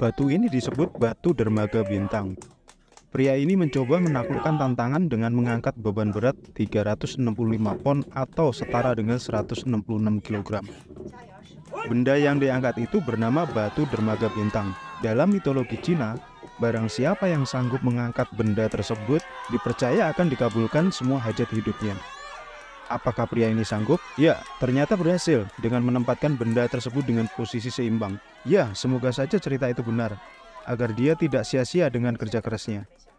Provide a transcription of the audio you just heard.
Batu ini disebut batu dermaga bintang. Pria ini mencoba menaklukkan tantangan dengan mengangkat beban berat 365 pon atau setara dengan 166 kg. Benda yang diangkat itu bernama batu dermaga bintang. Dalam mitologi Cina, barang siapa yang sanggup mengangkat benda tersebut dipercaya akan dikabulkan semua hajat hidupnya. Apakah pria ini sanggup? Ya, ternyata berhasil dengan menempatkan benda tersebut dengan posisi seimbang. Ya, semoga saja cerita itu benar, agar dia tidak sia-sia dengan kerja kerasnya.